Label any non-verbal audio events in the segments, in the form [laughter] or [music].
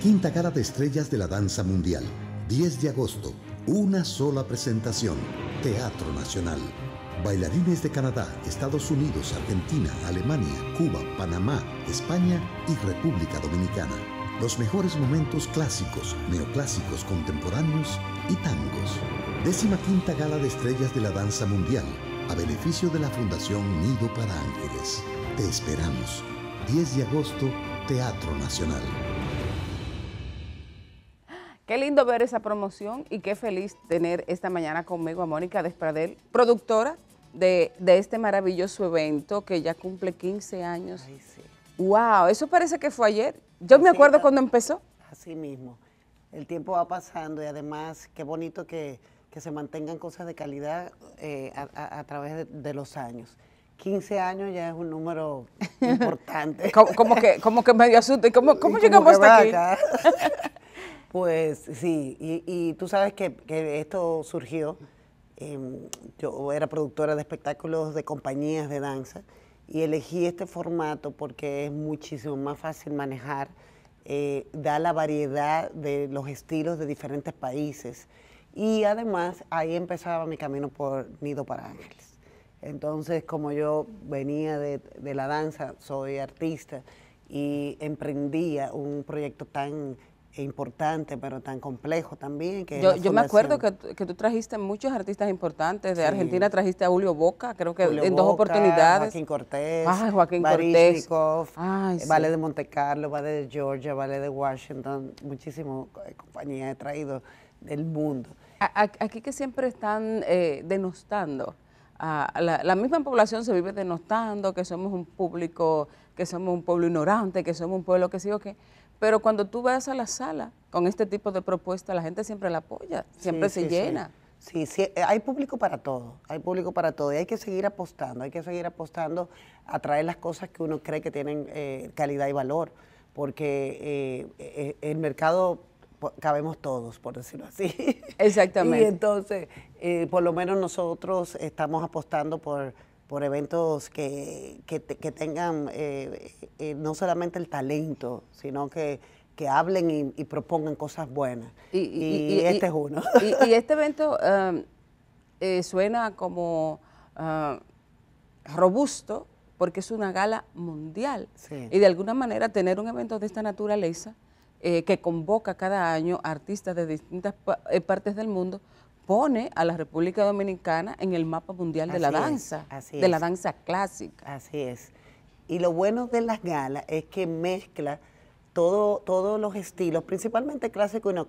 quinta Gala de Estrellas de la Danza Mundial. 10 de agosto. Una sola presentación. Teatro Nacional. Bailarines de Canadá, Estados Unidos, Argentina, Alemania, Cuba, Panamá, España y República Dominicana. Los mejores momentos clásicos, neoclásicos, contemporáneos y tangos. Décima quinta Gala de Estrellas de la Danza Mundial, a beneficio de la Fundación Nido para Ángeles. Te esperamos. 10 de agosto, Teatro Nacional. Qué lindo ver esa promoción y qué feliz tener esta mañana conmigo a Mónica Despradel, productora de, este maravilloso evento que ya cumple 15 años. Ay, ¡Wow! Eso parece que fue ayer. Yo me acuerdo cuando empezó. Así mismo. El tiempo va pasando y además qué bonito que, se mantengan cosas de calidad eh, a, través de, los años. 15 años ya es un número [laughs] importante. ¿Cómo que, como que medio asunto? ¿Cómo, cómo llegamos hasta aquí? [laughs] Pues sí, y, tú sabes que, esto surgió. Em, yo era productora de espectáculos de compañías de danza y elegí este formato porque es muchísimo más fácil manejar, eh, da la variedad de los estilos de diferentes países. Y además ahí empezaba mi camino por Nido para Ángeles. Entonces, como yo venía de, de la danza, soy artista y emprendía un proyecto tan e importante, pero tan complejo también. Que yo, me acuerdo que, que, tú trajiste muchos artistas importantes. De Argentina trajiste a Julio Boca, creo que en dos oportunidades. Joaquín Cortés. Ah, Joaquín Cortés. Eh, vale de Monte Carlo, Vale de Georgia, Vale de Washington. Muchísimas eh, compañías he traído del mundo. Aquí que siempre están eh, denostando. a la, misma población se vive denostando que somos un público, que somos un pueblo ignorante, que somos un pueblo que sigo que pero cuando tú vas a la sala con este tipo de propuesta, la gente siempre la apoya, siempre se llena. Sí. sí. Eh, hay público para todo, hay público para todo y hay que seguir apostando, hay que seguir apostando a traer las cosas que uno cree que tienen eh, calidad y valor, porque eh, eh el mercado cabemos todos, por decirlo así. [laughs] Exactamente. y entonces, por lo menos nosotros estamos apostando por por eventos que, que, tengan eh, eh, no solamente el talento, sino que, hablen y, propongan cosas buenas. Y, este es uno. Y, este evento em, eh, suena como ah, robusto porque es una gala mundial. Y de alguna manera tener un evento de esta naturaleza que convoca cada año artistas de distintas partes del mundo, pone a la República Dominicana en el mapa mundial de la danza, de la danza clásica. Así es. Y lo bueno de las galas es que mezcla todo, todos los estilos, principalmente clásico y no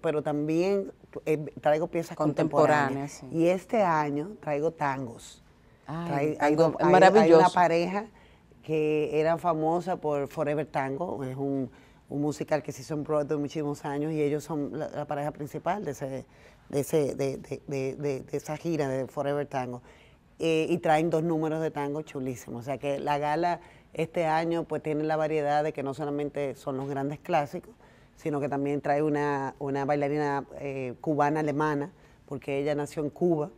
pero también eh, traigo piezas contemporáneas. Y este año traigo tangos. Traigo maravilloso. una pareja que era famosa por Forever Tango, es un, musical que se hizo en Broadway muchísimos años y ellos son la pareja principal de ese, de, ese, de, de, de esa gira de Forever Tango. Eh, y traen dos números de tango chulísimos. O sea que la gala este año pues tiene la variedad de que no solamente son los grandes clásicos, sino que también trae una, una bailarina eh, cubana alemana, porque ella nació en Cuba,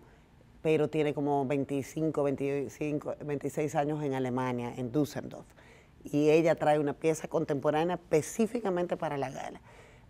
pero tiene como 25, 25, 26 años en Alemania, en Düsseldorf. Y ella trae una pieza contemporánea específicamente para la gala.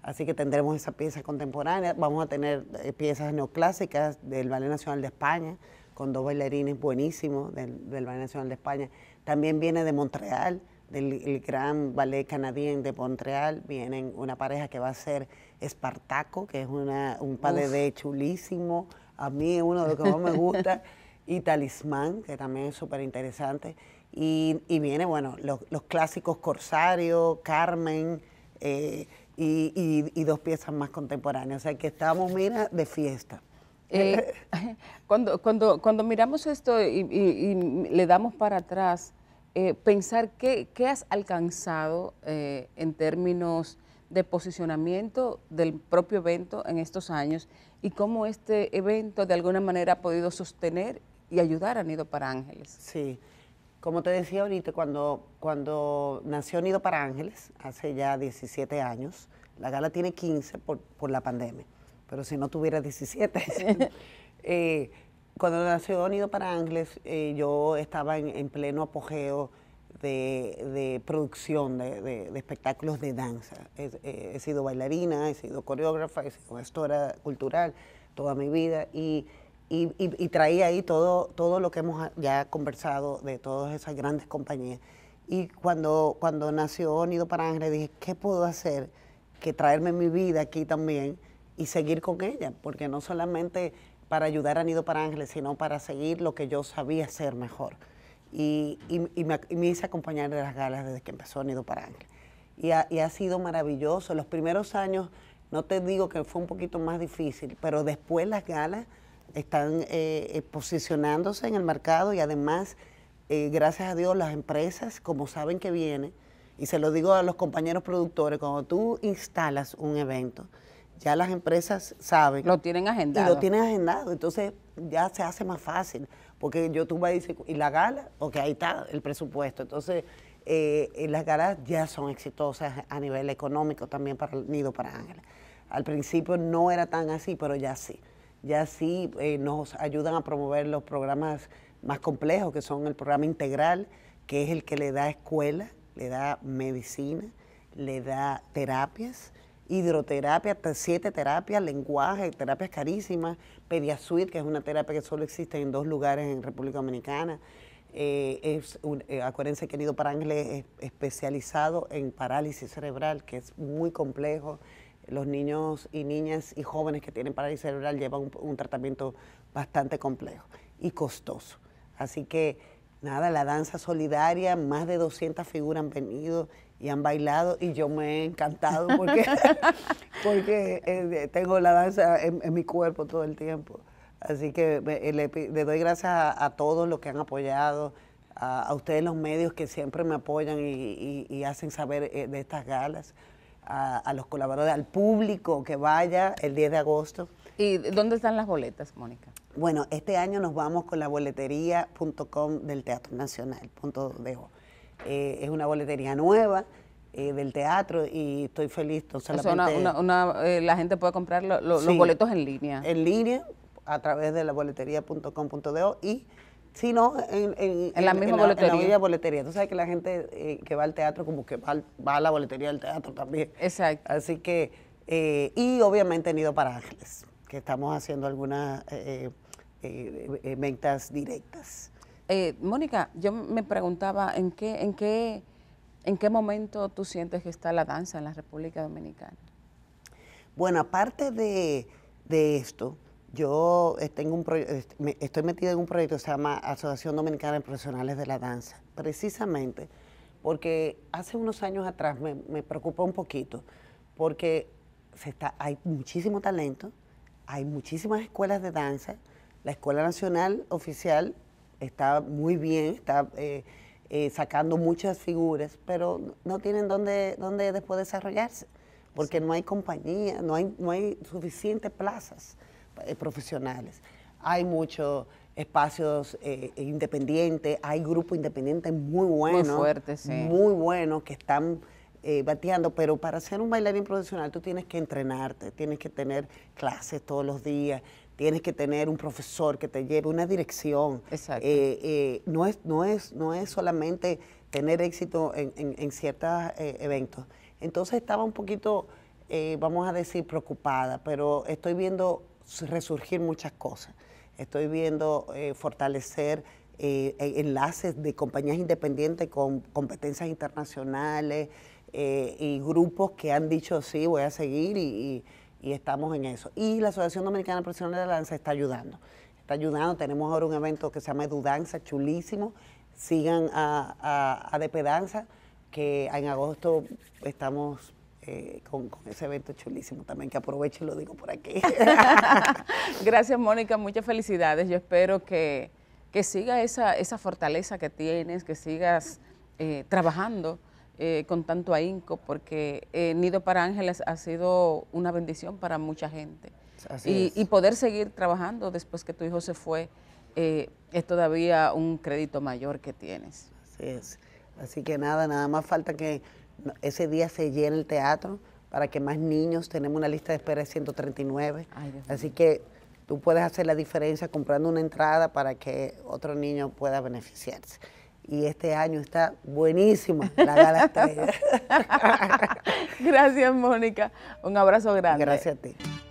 Así que tendremos esa pieza contemporánea, Vamos a tener eh, piezas neoclásicas del Ballet Nacional de España, con dos bailarines buenísimos del, Ballet Nacional de España. También viene de Montreal, del gran ballet canadiense de Montreal. Vienen una pareja que va a ser Espartaco, que es un un de chulísimo. A mí es uno de los que más me gusta. [laughs] y Talismán, que también es súper interesante. Y, viene, bueno, los, clásicos Corsario, Carmen. Eh, y, dos piezas más contemporáneas. O sea que estamos, mira, de fiesta. Eh, [laughs] cuando, cuando, cuando miramos esto y, le damos para atrás, eh, pensar qué, has alcanzado eh, en términos de posicionamiento del propio evento en estos años y cómo este evento de alguna manera ha podido sostener y ayudar a Nido para Ángeles. Sí. Como te decía ahorita, cuando, cuando nació Nido para Ángeles, hace ya 17 años, la gala tiene 15 por, la pandemia, pero si no tuviera 17. [laughs] [laughs] Eh, cuando nació Nido para Ángeles, eh, yo estaba en, pleno apogeo de, producción de, espectáculos de danza. He, eh, he, sido bailarina, he sido coreógrafa, he sido gestora cultural toda mi vida y y, traía ahí todo, todo lo que hemos ya conversado de todas esas grandes compañías. Y cuando, cuando nació Nido para Ángeles dije, ¿qué puedo hacer que traerme mi vida aquí también y seguir con ella? Porque no solamente para ayudar a Nido para Ángeles, sino para seguir lo que yo sabía hacer mejor. Y, y me, hice acompañar de las galas desde que empezó Nido para Ángeles. y ha sido maravilloso. Los primeros años, no te digo que fue un poquito más difícil, pero después las galas están eh, eh, posicionándose en el mercado y además, eh, gracias a Dios, las empresas, como saben que viene, y se lo digo a los compañeros productores, cuando tú instalas un evento, ya las empresas saben. Lo tienen agendado. Y lo tienen agendado, entonces ya se hace más fácil, porque yo tú vas y, y la gala, ok, ahí está el presupuesto, entonces... las galas ya son exitosas a nivel económico también para Nido para Ángeles. Al principio no era tan así, pero ya sí ya sí eh, nos ayudan a promover los programas más complejos, que son el programa integral, que es el que le da escuela, le da medicina, le da terapias, hidroterapia, siete terapias, lenguaje, terapias carísimas, Pediasuit, que es una terapia que solo existe en dos lugares en República Dominicana. Eh, es un, eh, acuérdense, querido es especializado en parálisis cerebral, que es muy complejo los niños y niñas y jóvenes que tienen parálisis cerebral llevan un, tratamiento bastante complejo y costoso. Así que nada, la danza solidaria, más de 200 figuras han venido y han bailado y yo me he encantado porque, [laughs] porque eh, tengo la danza en, mi cuerpo todo el tiempo. Así que eh, le, doy gracias a, todos los que han apoyado, a, ustedes los medios que siempre me apoyan y, hacen saber eh, de estas galas a, los colaboradores, al público que vaya el 10 de agosto. ¿Y dónde están las boletas, Mónica? Bueno, este año nos vamos con la boletería.com del Teatro Nacional, punto eh, es una boletería nueva eh, del teatro y estoy feliz. Eh, la gente puede comprar los boletos en línea. En línea, a través de la de y Sí, no, en, la misma boletería. En la boletería. Tú sabes que la gente eh, que va al teatro como que va, a la boletería del teatro también. Exacto. Así que, eh, y obviamente han ido para Ángeles, que estamos haciendo algunas eh, eh ventas directas. Mónica, yo me preguntaba en qué, en qué, en qué momento tú sientes que está la danza en la República Dominicana. Bueno, aparte de, de esto, yo eh, tengo un este, estoy metida en un proyecto que se llama Asociación Dominicana de Profesionales de la Danza, precisamente porque hace unos años atrás me, me preocupó un poquito, porque hay muchísimo talento, hay muchísimas escuelas de danza, la Escuela Nacional Oficial está muy bien, está eh, eh, sacando muchas figuras, pero no tienen dónde, dónde después desarrollarse, porque no hay compañía, no hay, no hay suficientes plazas. Eh, profesionales. Hay muchos espacios eh, independientes, hay grupos independientes muy buenos. Muy Muy buenos que están eh, bateando, pero para ser un bailarín profesional tú tienes que entrenarte, tienes que tener clases todos los días, tienes que tener un profesor que te lleve, una dirección. Exacto. no, es, no, es, no es solamente tener éxito en, ciertos eventos. Entonces estaba un poquito... vamos a decir, preocupada, pero estoy viendo resurgir muchas cosas. Estoy viendo eh, fortalecer eh, enlaces de compañías independientes con competencias internacionales eh, y grupos que han dicho sí, voy a seguir y, estamos en eso. Y la Asociación Dominicana Profesional de la Danza está ayudando. Está ayudando, tenemos ahora un evento que se llama Edudanza, chulísimo. Sigan a, a, a Depedanza, que en agosto estamos eh, con, ese evento chulísimo también, que aprovecho y lo digo por aquí. [laughs] [laughs] Gracias, Mónica, muchas felicidades. Yo espero que, que siga esa, esa fortaleza que tienes, que sigas eh, trabajando eh, con tanto ahínco, porque Nido para Ángeles ha sido una bendición para mucha gente. Y, y, poder seguir trabajando después que tu hijo se fue es todavía un crédito mayor que tienes. Así es. Así que nada, nada más falta que ese día se llena el teatro para que más niños, tenemos una lista de espera de 139. Así que tú puedes hacer la diferencia comprando una entrada para que otro niño pueda beneficiarse. Y este año está buenísima la gala estrella. [laughs] Gracias, Mónica. Un abrazo grande. Gracias a ti.